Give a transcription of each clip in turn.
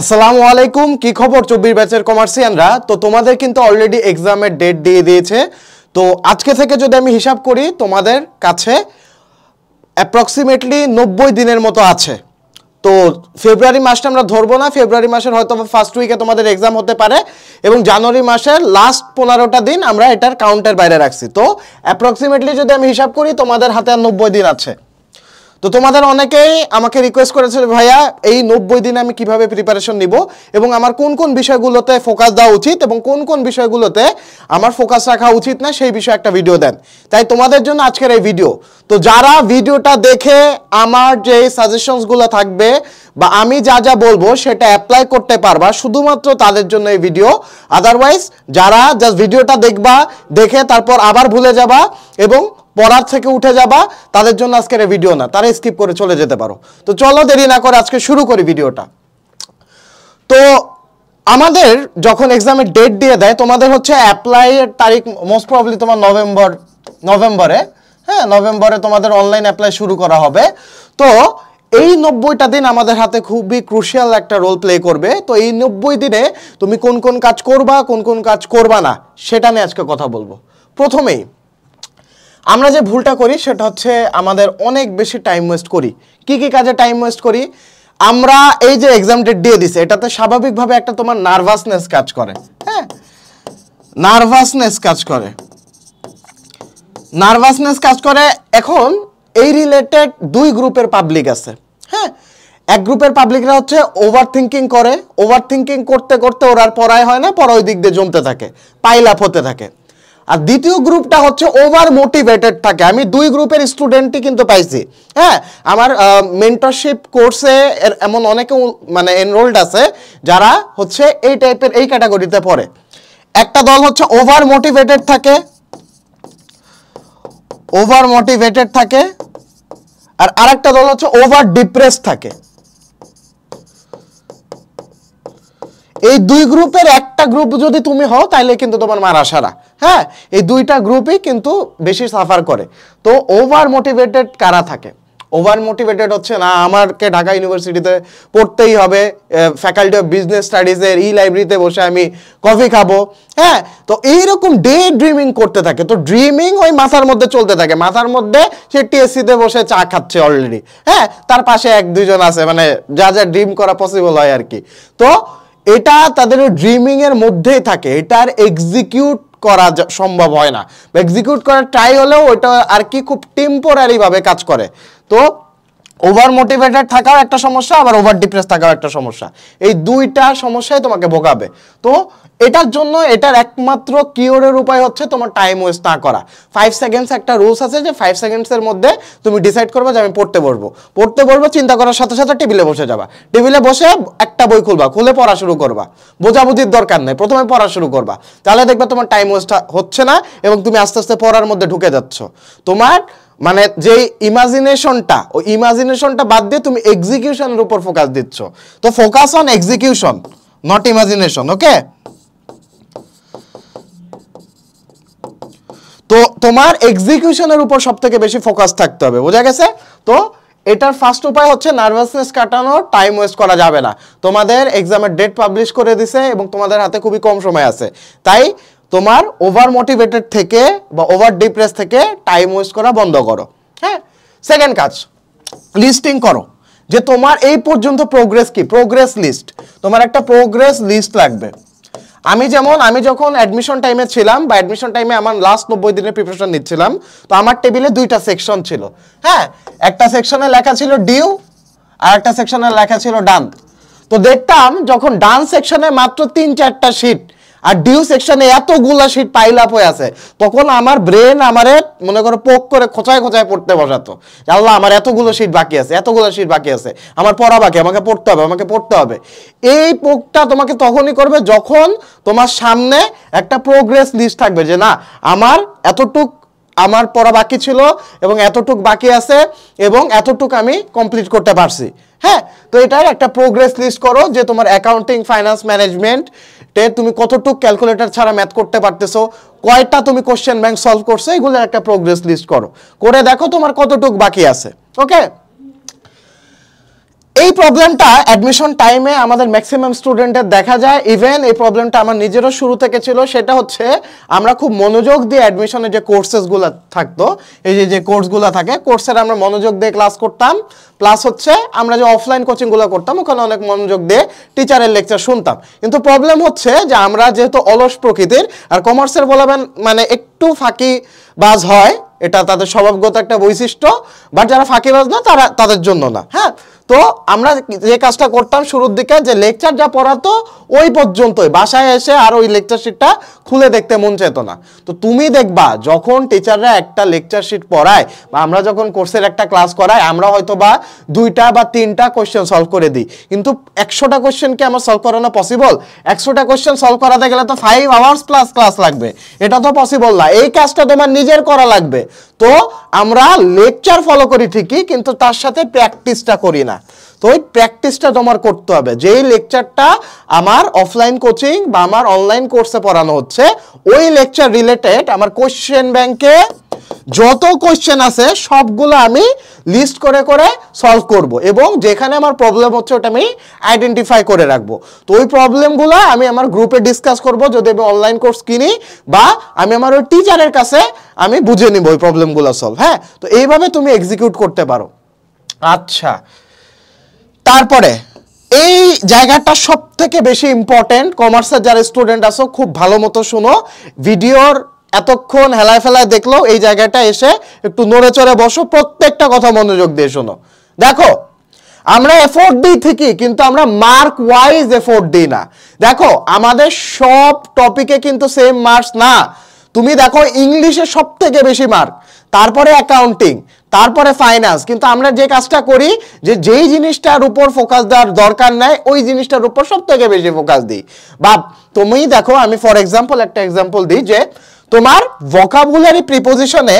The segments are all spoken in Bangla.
আসসালামু আলাইকুম কি খবর চব্বিশ ব্যাচের কমার্সিয়ানরা তো তোমাদের কিন্তু অলরেডি এক্সামের ডেট দিয়ে দিয়েছে তো আজকে থেকে যদি আমি হিসাব করি তোমাদের কাছে অ্যাপ্রক্সিমেটলি নব্বই দিনের মতো আছে তো ফেব্রুয়ারি মাসটা আমরা ধরবো না ফেব্রুয়ারি মাসের হয়তো ফার্স্ট উইকে তোমাদের এক্সাম হতে পারে এবং জানুয়ারি মাসের লাস্ট পনেরোটা দিন আমরা এটার কাউন্টের বাইরে রাখছি তো অ্যাপ্রক্সিমেটলি যদি আমি হিসাব করি তোমাদের হাতে আর নব্বই দিন আছে তো তোমাদের অনেকেই আমাকে রিকোয়েস্ট করেছে ভাইয়া এই নব্বই দিনে আমি কিভাবে প্রিপারেশন নিব এবং আমার কোন কোন বিষয়গুলোতে ফোকাস দেওয়া উচিত এবং কোন কোন বিষয়গুলোতে আমার ফোকাস রাখা উচিত না সেই বিষয়ে একটা ভিডিও দেন তাই তোমাদের জন্য আজকের এই ভিডিও তো যারা ভিডিওটা দেখে আমার যে সাজেশনসগুলো থাকবে বা আমি যা যা বলবো সেটা অ্যাপ্লাই করতে পারবা শুধুমাত্র তাদের জন্য এই ভিডিও আদারওয়াইজ যারা জাস্ট ভিডিওটা দেখবা দেখে তারপর আবার ভুলে যাবা এবং পড়ার থেকে উঠে যাবা তাদের জন্য আজকের ভিডিও না তারা স্কিপ করে চলে যেতে পারো তো চলো দেরি না করে আজকে শুরু করি ভিডিওটা তো আমাদের যখন এক্সামের ডেট দিয়ে দেয় তোমাদের হচ্ছে অ্যাপ্লাইয়ের তারিখ মোস্ট প্রবলি তোমার নভেম্বর নভেম্বরে হ্যাঁ নভেম্বরে তোমাদের অনলাইন অ্যাপ্লাই শুরু করা হবে তো এই নব্বইটা দিন আমাদের হাতে খুবই ক্রুশিয়াল একটা রোল প্লে করবে তো এই নব্বই দিনে তুমি কোন কোন কাজ করবা কোন কোন কাজ করবা না সেটা আমি আজকে কথা বলবো প্রথমেই আমরা যে ভুলটা করি সেটা হচ্ছে আমাদের অনেক বেশি টাইম ওয়েস্ট করি কি কি কাজে টাইম ওয়েস্ট করি আমরা এই যে এক্সাম ডেট দিয়ে দিছে এটাতে স্বাভাবিকভাবে একটা তোমার নার্ভাসনেস কাজ করে হ্যাঁ নার্ভাসনেস কাজ করে নার্ভাসনেস কাজ করে এখন এই রিলেটেড দুই গ্রুপের পাবলিক আছে হ্যাঁ এক গ্রুপের পাবলিকরা হচ্ছে ওভার থিঙ্কিং করে ওভার থিঙ্কিং করতে করতে ওরা আর পড়ায় হয় না পড়া ওই দিক দিয়ে জমতে থাকে পাইলাপ হতে থাকে আর দ্বিতীয় গ্রুপটা হচ্ছে ওভার মোটিভেটেড থাকে আমি দুই গ্রুপের স্টুডেন্টই কিন্তু পাইছি হ্যাঁ আমার মেন্টরশিপ কোর্সে এমন অনেকে মানে এনরোল্ড আছে যারা হচ্ছে এই টাইপের এই ক্যাটাগরিতে পড়ে একটা দল হচ্ছে ওভার মোটিভেটেড থাকে ওভার মোটিভেটেড থাকে আর আরেকটা দল হচ্ছে ওভার ডিপ্রেস থাকে এই দুই গ্রুপের একটা গ্রুপ যদি তুমি হও তাহলে কিন্তু তোমার মারা সারা হ্যাঁ এই দুইটা গ্রুপই কিন্তু বেশি সাফার করে তো ওভার মোটিভেটেড কারা থাকে ওভার মোটিভেটেড হচ্ছে না আমাকে ঢাকা ইউনিভার্সিটিতে পড়তেই হবে ফ্যাকাল্টি অফ বিজনেস স্টাডিজের ই লাইব্রেরিতে বসে আমি কফি খাবো হ্যাঁ তো এইরকম ডে ড্রিমিং করতে থাকে তো ড্রিমিং ওই মাথার মধ্যে চলতে থাকে মাথার মধ্যে সে টিএসসিতে বসে চা খাচ্ছে অলরেডি হ্যাঁ তার পাশে এক দুজন আছে মানে যা যা ড্রিম করা পসিবল হয় আর কি তো এটা তাদের ড্রিমিংয়ের মধ্যেই থাকে এটা আর এক্সিকিউট করা সম্ভব হয় না এক্সিকিউট করার ট্রাই হলেও এটা আর কি খুব টেম্পোরারিভাবে কাজ করে তো ওভার মোটিভেটেড থাকাও একটা সমস্যা আবার ওভার ডিপ্রেস থাকাও একটা সমস্যা এই দুইটা সমস্যায় তোমাকে ভোগাবে তো এটার জন্য এটার একমাত্র কিওরের উপায় হচ্ছে তোমার টাইম ওয়েস্ট না করা ফাইভ সেকেন্ডস একটা রুলস আছে যে ফাইভ সেকেন্ডসের মধ্যে তুমি ডিসাইড করবে যে আমি পড়তে বসবো পড়তে বসবো চিন্তা করার সাথে সাথে টেবিলে বসে যাবা টেবিলে বসে একটা বই খুলবা খুলে পড়া শুরু করবা বোঝাবুঝির দরকার নেই প্রথমে পড়া শুরু করবা তাহলে দেখবে তোমার টাইম ওয়েস্ট হচ্ছে না এবং তুমি আস্তে আস্তে পড়ার মধ্যে ঢুকে যাচ্ছ তোমার মানে যে ইমাজিনেশনটা ওই ইমাজিনেশনটা বাদ দিয়ে তুমি এক্সিকিউশনের উপর ফোকাস দিচ্ছ তো focus on execution not imagination okay তো তোমার এক্সিকিউশনের উপর সব থেকে বেশি ফোকাস থাকতে হবে বোঝা গেছে তো এটার ফার্স্ট উপায় হচ্ছে নার্ভাসনেস কাটানো টাইম ওয়েস্ট করা যাবে না তোমাদের এক্সামের ডেট পাবলিশ করে দিছে এবং তোমাদের হাতে খুবই কম সময় আছে তাই তোমার ওভার মোটিভেটেড থেকে বা ওভার ডিপ্রেস থেকে টাইম ওয়েস্ট করা বন্ধ করো হ্যাঁ সেকেন্ড কাজ লিস্টিং করো যে তোমার এই পর্যন্ত প্রোগ্রেস কি প্রোগ্রেস লিস্ট তোমার একটা প্রোগ্রেস লিস্ট লাগবে আমি যেমন আমি যখন অ্যাডমিশন টাইমে ছিলাম বা অ্যাডমিশন টাইমে আমার লাস্ট নব্বই দিনের প্রিপারেশন নিচ্ছিলাম তো আমার টেবিলে দুইটা সেকশন ছিল হ্যাঁ একটা সেকশনে লেখা ছিল ডিউ আর একটা সেকশনে লেখা ছিল ডান তো দেখতাম যখন ডান সেকশনে মাত্র তিন চারটা শিট আর ডিউ সেকশনে এতগুলা সিট পাইল আপ হয়ে আছে তখন আমার ব্রেন আমারে মনে করো পোক করে খোঁচায় খোঁচায় পড়তে বসাতো আল্লাহ আমার এতগুলো সিট বাকি আছে এতগুলো সিট বাকি আছে আমার পড়া বাকি আমাকে পড়তে হবে আমাকে পড়তে হবে এই পোকটা তোমাকে তখনই করবে যখন তোমার সামনে একটা প্রোগ্রেস লিস্ট থাকবে যে না আমার এতটুক আমার পড়া বাকি ছিল এবং এতটুক বাকি আছে এবং এতটুক আমি কমপ্লিট করতে পারছি হ্যাঁ তো এটার একটা প্রোগ্রেস লিস্ট করো যে তোমার অ্যাকাউন্টিং ফাইন্যান্স ম্যানেজমেন্টে তুমি কতটুক ক্যালকুলেটর ছাড়া ম্যাথ করতে পারতেছো কয়টা তুমি কোশ্চেন ব্যাংক সলভ করছো এগুলোর একটা প্রোগ্রেস লিস্ট করো করে দেখো তোমার কতটুক বাকি আছে ওকে এই প্রবলেমটা অ্যাডমিশন টাইমে আমাদের ম্যাক্সিমাম স্টুডেন্টের দেখা যায় ইভেন এই প্রবলেমটা আমার নিজেরও শুরু থেকে ছিল সেটা হচ্ছে আমরা খুব মনোযোগ দিয়ে অ্যাডমিশনে যে কোর্সেসগুলো থাকতো এই যে যে কোর্সগুলো থাকে কোর্সের আমরা মনোযোগ দিয়ে ক্লাস করতাম প্লাস হচ্ছে আমরা যে অফলাইন কোচিংগুলো করতাম ওখানে অনেক মনোযোগ দিয়ে টিচারের লেকচার শুনতাম কিন্তু প্রবলেম হচ্ছে যে আমরা যেহেতু অলস প্রকৃতির আর কমার্সের বলাবেন মানে একটু ফাঁকি বাজ হয় এটা তাদের স্বভাবগত একটা বৈশিষ্ট্য বাট যারা ফাঁকিবাজ না তারা তাদের জন্য না হ্যাঁ তো আমরা যে কাজটা করতাম শুরুর দিকে যে লেকচার যা পড়াতো ওই পর্যন্তই বাসায় এসে আর ওই লেকচার শিটটা খুলে দেখতে মন চেত না তো তুমি দেখবা যখন টিচাররা একটা লেকচার শিট পড়ায় বা আমরা যখন কোর্সের একটা ক্লাস করাই আমরা হয়তো বা দুইটা বা তিনটা কোয়েশ্চেন সলভ করে দিই কিন্তু একশোটা কোয়েশ্চেনকে আমার সলভ করানো পসিবল একশোটা কোয়েশ্চেন সলভ করাতে গেলে তো ফাইভ আওয়ার্স প্লাস ক্লাস লাগবে এটা তো পসিবল না এই কাজটা তোমার নিজের করা লাগবে তো আমরা লেকচার ফলো করি ঠিকই কিন্তু তার সাথে প্র্যাকটিসটা করি না তো ওই প্র্যাকটিসটা তোমার করতে হবে যেই লেকচারটা আমার অফলাইন কোচিং বা আমার অনলাইন কোর্সে পড়ানো হচ্ছে ওই লেকচার রিলেটেড আমার কোশ্চেন ব্যাংকে যত কোয়েশ্চেন আছে সবগুলো আমি লিস্ট করে করে সলভ করব এবং যেখানে আমার প্রবলেম হচ্ছে ওটা আমি আইডেন্টিফাই করে রাখবো তো ওই প্রবলেমগুলো আমি আমার গ্রুপে ডিসকাস করব যদি আমি অনলাইন কোর্স কিনি বা আমি আমার ওই টিচারের কাছে আমি বুঝে নিব ওই প্রবলেমগুলো সলভ হ্যাঁ তো এইভাবে তুমি এক্সিকিউট করতে পারো আচ্ছা তারপরে এই জায়গাটা সব থেকে বেশি ইম্পর্টেন্ট কমার্সের যারা স্টুডেন্ট আছো খুব ভালো মতো শুনো ভিডিওর এতক্ষণ হেলায় ফেলায় দেখলো এই জায়গাটা এসে একটু নড়ে চড়ে বসো প্রত্যেকটা কথা মনোযোগ দিয়ে শোনো দেখো আমরা এফোর্ট দিই ঠিকই কিন্তু আমরা মার্ক ওয়াইজ এফোর্ট দিই না দেখো আমাদের সব টপিকে কিন্তু সেম মার্কস না তুমি দেখো ইংলিশে সব থেকে বেশি মার্ক তারপরে অ্যাকাউন্টিং তারপরে ফাইন্যান্স কিন্তু আমরা যে কাজটা করি যে যেই জিনিসটার উপর ফোকাস দেওয়ার দরকার নাই ওই জিনিসটার উপর সব থেকে বেশি ফোকাস দিই বা তুমি দেখো আমি ফর এক্সাম্পল একটা এক্সাম্পল দিই যে তোমার ভোকাবুলারি প্রিপোজিশনে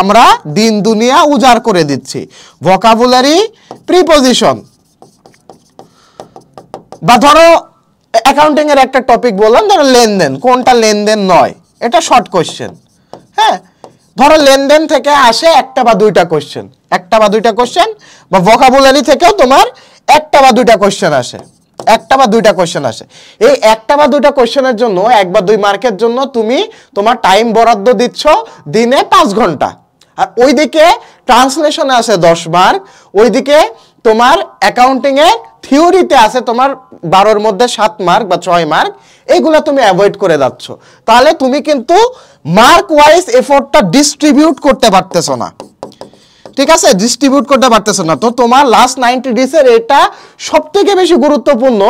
আমরা দিন দুনিয়া উজাড় করে দিচ্ছি ভোকাবুলারি প্রিপোজিশন বা ধরো অ্যাকাউন্টিং এর একটা টপিক বললাম ধরো লেনদেন কোনটা লেনদেন নয় এটা শর্ট কোয়েশ্চেন হ্যাঁ ধরো লেনদেন থেকে আসে একটা বা দুইটা কোশ্চেন একটা বা দুইটা কোশ্চেন বা ভোকাবুলারি থেকেও তোমার একটা বা দুইটা কোশ্চেন আসে একটা বা দুইটা কোশ্চেন আসে এই একটা বা দুইটা কোশ্চেনের জন্য এক বা দুই মার্কের জন্য তুমি তোমার টাইম বরাদ্দ দিচ্ছ দিনে পাঁচ ঘন্টা আর ওইদিকে ট্রান্সলেশনে আসে দশ মার্ক ওইদিকে তোমার অ্যাকাউন্টিং এর থিওরিতে আছে তোমার বারোর মধ্যে সাত মার্ক বা ছয় মার্ক এইগুলা তুমি অ্যাভয়েড করে যাচ্ছ তাহলে তুমি কিন্তু মার্ক ওয়াইজ এফোর্টটা ডিস্ট্রিবিউট করতে পারতেছো না ঠিক আছে ডিস্ট্রিবিউট করতে পারতেছে না তো তোমার লাস্ট নাইনটি ডেজের এটা সব থেকে বেশি গুরুত্বপূর্ণ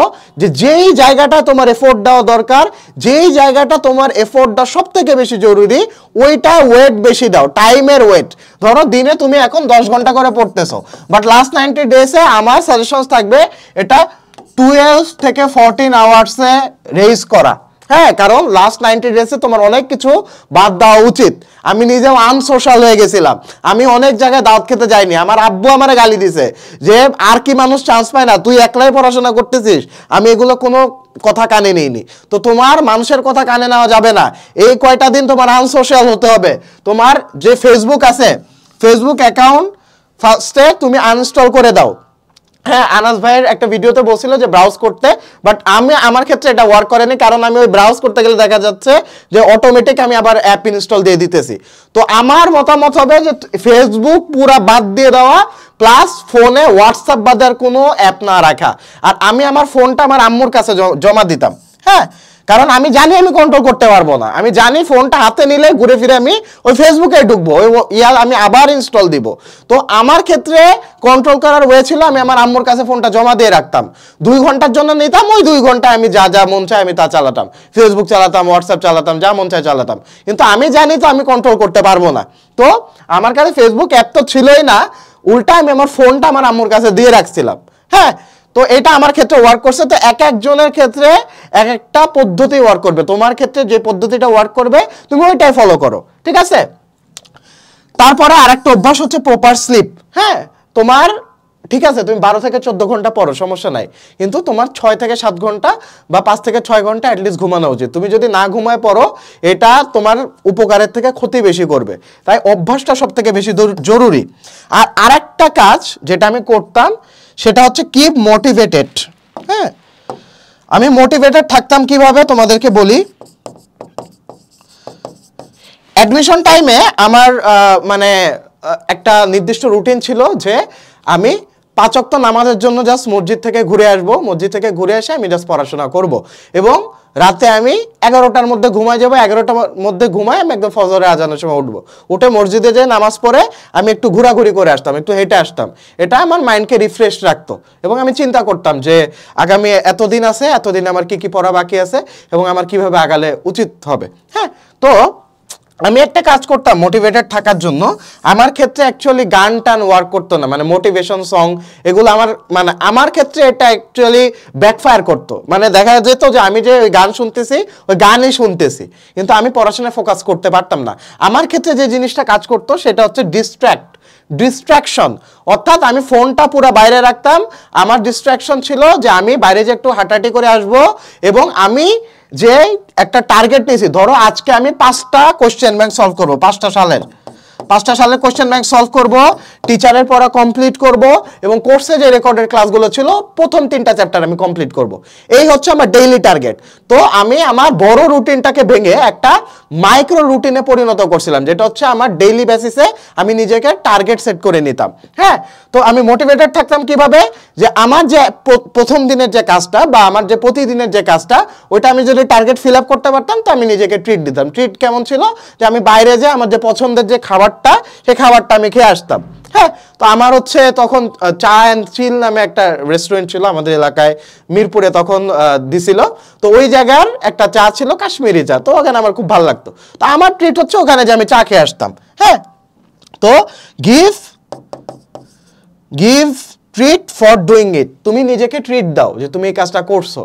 যে যেই জায়গাটা তোমার এফোর্ট দেওয়া দরকার যেই জায়গাটা তোমার এফোর্ট দেওয়া সব থেকে বেশি জরুরি ওইটা ওয়েট বেশি দাও টাইমের ওয়েট ধরো দিনে তুমি এখন দশ ঘন্টা করে পড়তেছো বাট লাস্ট নাইনটি ডেজে আমার সাজেশনস থাকবে এটা টুয়েলভ থেকে ফোরটিন আওয়ার্সে রেজ করা হ্যাঁ কারণ লাস্ট নাইনটি ডেসে তোমার অনেক কিছু বাদ দেওয়া উচিত আমি নিজেও আনসোশাল হয়ে গেছিলাম আমি অনেক জায়গায় দাঁত খেতে যাইনি আমার আব্বু আমার গালি দিছে যে আর কি মানুষ চান্স পায় না তুই একলাই পড়াশোনা করতেছিস আমি এগুলো কোনো কথা কানে নিইনি তো তোমার মানুষের কথা কানে নেওয়া যাবে না এই কয়টা দিন তোমার আনসোশাল হতে হবে তোমার যে ফেসবুক আছে ফেসবুক অ্যাকাউন্ট ফার্স্টে তুমি আনইনস্টল করে দাও হ্যাঁ আনাস ভাইয়ের একটা ভিডিওতে বলছিল যে ব্রাউজ করতে বাট আমি আমার ক্ষেত্রে এটা ওয়ার্ক করেনি কারণ আমি ওই ব্রাউজ করতে গেলে দেখা যাচ্ছে যে অটোমেটিক আমি আবার অ্যাপ ইনস্টল দিয়ে দিতেছি তো আমার মতামত হবে যে ফেসবুক পুরা বাদ দিয়ে দেওয়া প্লাস ফোনে হোয়াটসঅ্যাপ আর কোনো অ্যাপ না রাখা আর আমি আমার ফোনটা আমার আম্মুর কাছে জমা দিতাম হ্যাঁ কারণ আমি জানি আমি কন্ট্রোল করতে পারবো না আমি জানি ফোনটা হাতে নিলে ঘুরে ফিরে আমি ওই ফেসবুকে ঢুকবো ওই ইয়াল আমি আবার ইনস্টল দিব তো আমার ক্ষেত্রে কন্ট্রোল করার হয়ে ছিল আমি আমার আম্মুর কাছে ফোনটা জমা দিয়ে রাখতাম দুই ঘন্টার জন্য নিতাম ওই দুই ঘন্টায় আমি যা যা মন চায় আমি তা চালাতাম ফেসবুক চালাতাম হোয়াটসঅ্যাপ চালাতাম যা মন চায় চালাতাম কিন্তু আমি জানি তো আমি কন্ট্রোল করতে পারবো না তো আমার কাছে ফেসবুক অ্যাপ তো ছিলই না উল্টা আমি আমার ফোনটা আমার আম্মুর কাছে দিয়ে রাখছিলাম হ্যাঁ তো এটা আমার ক্ষেত্রে ওয়ার্ক করছে তো এক একজনের ক্ষেত্রে এক একটা পদ্ধতি ওয়ার্ক করবে তোমার ক্ষেত্রে যে পদ্ধতিটা ওয়ার্ক করবে তুমি ওইটাই ফলো করো ঠিক আছে তারপরে আর একটা অভ্যাস হচ্ছে প্রপার স্লিপ হ্যাঁ তোমার ঠিক আছে তুমি বারো থেকে চোদ্দ ঘন্টা পড়ো সমস্যা নাই কিন্তু তোমার ছয় থেকে সাত ঘন্টা বা পাঁচ থেকে ছয় ঘন্টা অ্যাটলিস্ট ঘুমানো উচিত তুমি যদি না ঘুমায় পড়ো এটা তোমার উপকারের থেকে ক্ষতি বেশি করবে তাই অভ্যাসটা সব থেকে বেশি জরুরি আর আরেকটা কাজ যেটা আমি করতাম সেটা হচ্ছে কিপ মোটিভেটেড হ্যাঁ আমি মোটিভেটেড থাকতাম কিভাবে তোমাদেরকে বলি অ্যাডমিশন টাইমে আমার মানে একটা নির্দিষ্ট রুটিন ছিল যে আমি পাঁচ অক্ত নামাজের জন্য জাস্ট মসজিদ থেকে ঘুরে আসবো মসজিদ থেকে ঘুরে এসে আমি জাস্ট পড়াশোনা করব এবং রাতে আমি এগারোটার মধ্যে ঘুমায় যাবো এগারোটার মধ্যে ঘুমায় আমি একদম ফজরে আজানের সময় উঠবো উঠে মসজিদে যেয়ে নামাজ পড়ে আমি একটু ঘোরাঘুরি করে আসতাম একটু হেঁটে আসতাম এটা আমার মাইন্ডকে রিফ্রেশ রাখতো এবং আমি চিন্তা করতাম যে আগামী এতদিন আছে এতদিন আমার কি কি পড়া বাকি আছে এবং আমার কিভাবে আগালে উচিত হবে হ্যাঁ তো আমি একটা কাজ করতাম মোটিভেটেড থাকার জন্য আমার ক্ষেত্রে অ্যাকচুয়ালি গান টান ওয়ার্ক করতো না মানে মোটিভেশন সং এগুলো আমার মানে আমার ক্ষেত্রে এটা অ্যাকচুয়ালি ব্যাকফায়ার করতো মানে দেখা যেত যে আমি যে ওই গান শুনতেছি ওই গানই শুনতেছি কিন্তু আমি পড়াশোনায় ফোকাস করতে পারতাম না আমার ক্ষেত্রে যে জিনিসটা কাজ করতো সেটা হচ্ছে ডিস্ট্র্যাক্ট ডিস্ট্র্যাকশন অর্থাৎ আমি ফোনটা পুরো বাইরে রাখতাম আমার ডিস্ট্র্যাকশন ছিল যে আমি বাইরে যে একটু হাঁটাহাঁটি করে আসব এবং আমি যে একটা টার্গেট নিয়েছি ধরো আজকে আমি পাঁচটা কোশ্চেন ব্যাংক সলভ করবো পাঁচটা সালের পাঁচটা সালের কোশ্চেন ব্যাংক সলভ করব টিচারের পড়া কমপ্লিট করব এবং কোর্সে যে রেকর্ডের ক্লাসগুলো ছিল প্রথম তিনটা চ্যাপ্টার আমি কমপ্লিট করব এই হচ্ছে আমার ডেইলি টার্গেট তো আমি আমার বড় রুটিনটাকে ভেঙে একটা মাইক্রো রুটিনে পরিণত করছিলাম যেটা হচ্ছে আমার ডেইলি বেসিসে আমি নিজেকে টার্গেট সেট করে নিতাম হ্যাঁ তো আমি মোটিভেটেড থাকতাম কিভাবে যে আমার যে প্রথম দিনের যে কাজটা বা আমার যে প্রতিদিনের যে কাজটা ওইটা আমি যদি টার্গেট ফিল আপ করতে পারতাম তো আমি নিজেকে ট্রিট দিতাম ট্রিট কেমন ছিল যে আমি বাইরে যে আমার যে পছন্দের যে খাবার খাবারটা সেই খাবারটা আমি খেয়ে আসতাম হ্যাঁ তো আমার হচ্ছে তখন চা অ্যান্ড চিল নামে একটা রেস্টুরেন্ট ছিল আমাদের এলাকায় মিরপুরে তখন দিছিল তো ওই জায়গার একটা চা ছিল কাশ্মীরি চা তো ওখানে আমার খুব ভালো লাগতো তো আমার ট্রিট হচ্ছে ওখানে যে আমি চা খেয়ে আসতাম হ্যাঁ তো give give treat for doing it তুমি নিজেকে ট্রিট দাও যে তুমি এই কাজটা করছো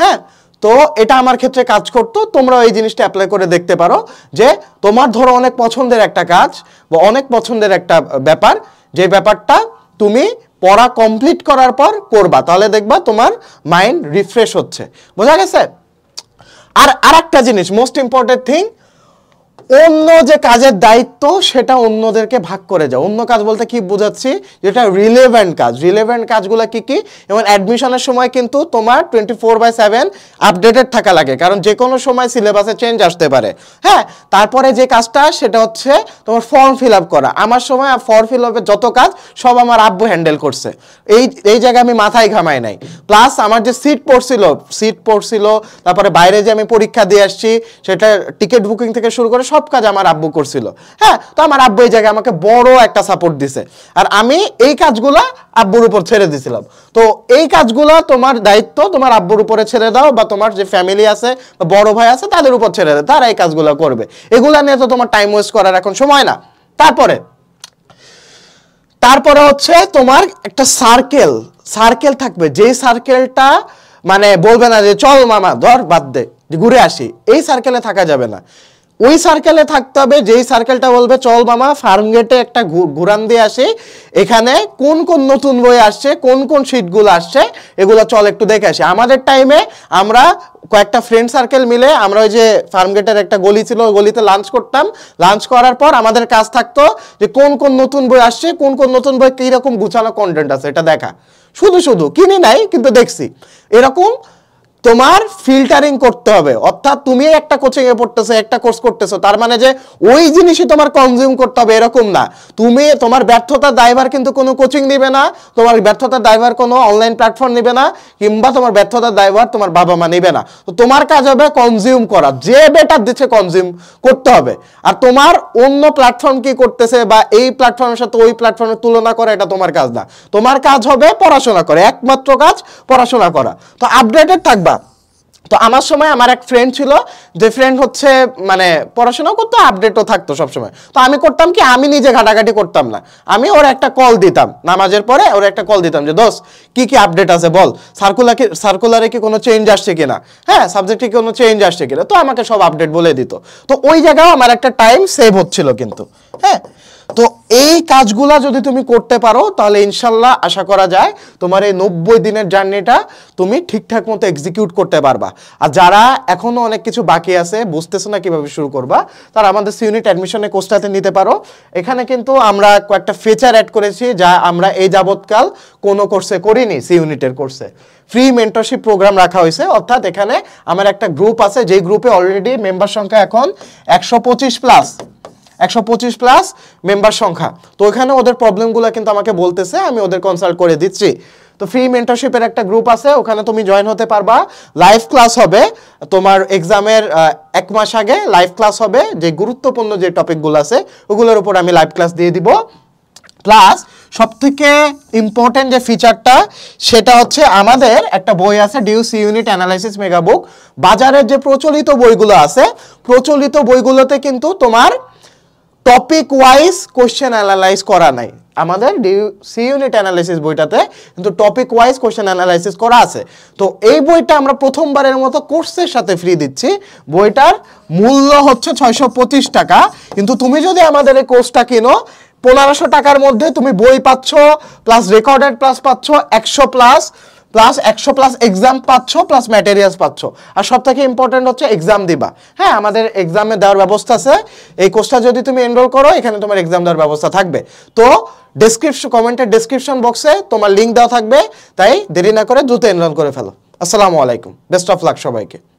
হ্যাঁ তো এটা আমার ক্ষেত্রে কাজ করতো তোমরা এই জিনিসটা অ্যাপ্লাই করে দেখতে পারো যে তোমার ধরো অনেক পছন্দের একটা কাজ বা অনেক পছন্দের একটা ব্যাপার যে ব্যাপারটা তুমি পড়া কমপ্লিট করার পর করবা তাহলে দেখবা তোমার মাইন্ড রিফ্রেশ হচ্ছে বোঝা গেছে আর আর একটা জিনিস মোস্ট ইম্পর্টেন্ট থিং অন্য যে কাজের দায়িত্ব সেটা অন্যদেরকে ভাগ করে যাও অন্য কাজ বলতে কি বোঝাচ্ছি যেটা রিলেভেন্ট কাজ রিলেভেন্ট কাজগুলো কি কি এবং অ্যাডমিশনের সময় কিন্তু তোমার twenty four by seven updated থাকা লাগে কারণ যে কোনো সময় সিলেবাসে চেঞ্জ আসতে পারে হ্যাঁ তারপরে যে কাজটা সেটা হচ্ছে তোমার ফর্ম ফিল আপ করা আমার সময় ফর্ম ফিল আপের যত কাজ সব আমার আব্বু হ্যান্ডেল করছে এই এই জায়গায় আমি মাথায় ঘামাই নাই প্লাস আমার যে সিট পড়ছিল সিট পড়ছিল তারপরে বাইরে যে আমি পরীক্ষা দিয়ে আসছি সেটা টিকিট বুকিং থেকে শুরু করে সব সব কাজ আমার আব্বু করছিল হ্যাঁ তো আমার আব্বু এই জায়গায় আমাকে বড় একটা সাপোর্ট দিছে আর আমি এই কাজগুলো আব্বুর উপর ছেড়ে দিছিলাম তো এই কাজগুলো তোমার দায়িত্ব তোমার আব্বুর উপরে ছেড়ে দাও বা তোমার যে ফ্যামিলি আছে বা বড় ভাই আছে তাদের উপর ছেড়ে দাও তারা এই কাজগুলো করবে এগুলা নিয়ে তো তোমার টাইম ওয়েস্ট করার এখন সময় না তারপরে তারপরে হচ্ছে তোমার একটা সার্কেল সার্কেল থাকবে যে সার্কেলটা মানে বলবে না যে চল মামা ধর বাদ দে ঘুরে আসি এই সার্কেলে থাকা যাবে না ওই সার্কেলে থাকতে হবে যেই সার্কেলটা বলবে চল মামা ফার্ম গেটে একটা ঘুরান দিয়ে আসি এখানে কোন কোন নতুন বই আসছে কোন কোন সিটগুলো আসছে এগুলো চল একটু দেখে আসি আমাদের টাইমে আমরা কয়েকটা ফ্রেন্ড সার্কেল মিলে আমরা ওই যে ফার্ম গেটের একটা গলি ছিল ওই গলিতে লাঞ্চ করতাম লাঞ্চ করার পর আমাদের কাজ থাকতো যে কোন কোন নতুন বই আসছে কোন কোন নতুন বই কীরকম গুছানো কন্টেন্ট আছে এটা দেখা শুধু শুধু কিনি নাই কিন্তু দেখছি এরকম তোমার ফিল্টারিং করতে হবে অর্থাৎ তুমি একটা কোচিং এ পড়তেছো একটা কোর্স করতেছো তার মানে যে ওই জিনিসই তোমার কনজিউম করতে হবে এরকম না তুমি তোমার ব্যর্থতার দায়ভার কিন্তু কোনো কোচিং নিবে না তোমার ব্যর্থতার দায়ভার কোনো অনলাইন প্ল্যাটফর্ম নিবে না কিংবা তোমার ব্যর্থতার দায়ভার তোমার বাবা মা নিবে না তো তোমার কাজ হবে কনজিউম করা যে বেটার দিচ্ছে কনজিউম করতে হবে আর তোমার অন্য প্ল্যাটফর্ম কি করতেছে বা এই প্ল্যাটফর্মের সাথে ওই প্ল্যাটফর্মের তুলনা করা এটা তোমার কাজ না তোমার কাজ হবে পড়াশোনা করা একমাত্র কাজ পড়াশোনা করা তো আপডেটেড থাকবা তো আমার সময় আমার এক ফ্রেন্ড ছিল যে ফ্রেন্ড হচ্ছে মানে পড়াশোনাও করতো আপডেটও থাকতো সবসময় তো আমি করতাম কি আমি নিজে ঘাটাঘাটি করতাম না আমি ওর একটা কল দিতাম নামাজের পরে ওর একটা কল দিতাম যে দোস কি কি আপডেট আছে বল সার্কুলার কি সার্কুলারে কি কোনো চেঞ্জ আসছে কিনা হ্যাঁ সাবজেক্টে কি কোনো চেঞ্জ আসছে কিনা তো আমাকে সব আপডেট বলে দিত তো ওই জায়গাও আমার একটা টাইম সেভ হচ্ছিল কিন্তু হ্যাঁ তো এই কাজগুলা যদি তুমি করতে পারো তাহলে ইনশাল্লাহ আশা করা যায় তোমার এই নব্বই দিনের জার্নিটা তুমি ঠিকঠাক মতো এক্সিকিউট করতে পারবা আর যারা এখনও অনেক কিছু বাকি আছে বুঝতেছো না কীভাবে শুরু করবা তারা আমাদের ইউনিট অ্যাডমিশনের কোর্সটাতে নিতে পারো এখানে কিন্তু আমরা কয়েকটা ফিচার অ্যাড করেছি যা আমরা এই যাবৎকাল কোনো কোর্সে করিনি সি ইউনিটের কোর্সে ফ্রি মেন্টারশিপ প্রোগ্রাম রাখা হয়েছে অর্থাৎ এখানে আমার একটা গ্রুপ আছে যে গ্রুপে অলরেডি মেম্বার সংখ্যা এখন একশো প্লাস একশো পঁচিশ প্লাস মেম্বার সংখ্যা তো ওখানে ওদের প্রবলেমগুলো কিন্তু আমাকে বলতেছে আমি ওদের কনসাল্ট করে দিচ্ছি তো ফ্রি মেন্টারশিপের একটা গ্রুপ আছে ওখানে তুমি জয়েন হতে পারবা লাইভ ক্লাস হবে তোমার এক্সামের এক মাস আগে লাইভ ক্লাস হবে যে গুরুত্বপূর্ণ যে টপিকগুলো আছে ওগুলোর উপর আমি লাইভ ক্লাস দিয়ে দিব প্লাস সবথেকে ইম্পর্টেন্ট যে ফিচারটা সেটা হচ্ছে আমাদের একটা বই আছে D U C unit analysis mega book বাজারের যে প্রচলিত বইগুলো আছে প্রচলিত বইগুলোতে কিন্তু তোমার টপিক ওয়াইজ কোশ্চেন অ্যানালাইজ করা নাই আমাদের সি ইউনিট অ্যানালাইসিস বইটাতে কিন্তু টপিক ওয়াইজ কোশ্চেন অ্যানালাইসিস করা আছে তো এই বইটা আমরা প্রথমবারের মতো কোর্সের সাথে ফ্রি দিচ্ছি বইটার মূল্য হচ্ছে ছয়শো টাকা কিন্তু তুমি যদি আমাদের এই কোর্সটা কিনো পনেরোশো টাকার মধ্যে তুমি বই পাচ্ছ প্লাস রেকর্ডেড প্লাস পাচ্ছ একশো প্লাস প্লাস একশো প্লাস এক্সাম পাচ্ছ প্লাস ম্যাটেরিয়ালস পাচ্ছ আর সব থেকে ইম্পর্টেন্ট হচ্ছে এক্সাম দিবা হ্যাঁ আমাদের এক্সামে দেওয়ার ব্যবস্থা আছে এই কোর্সটা যদি তুমি এনরোল করো এখানে তোমার এক্সাম দেওয়ার ব্যবস্থা থাকবে তো ডিসক্রিপশন কমেন্টের ডিসক্রিপশন বক্সে তোমার লিঙ্ক দেওয়া থাকবে তাই দেরি না করে দ্রুত এনরোল করে ফেলো আসসালামু আলাইকুম বেস্ট অফ লাক সবাইকে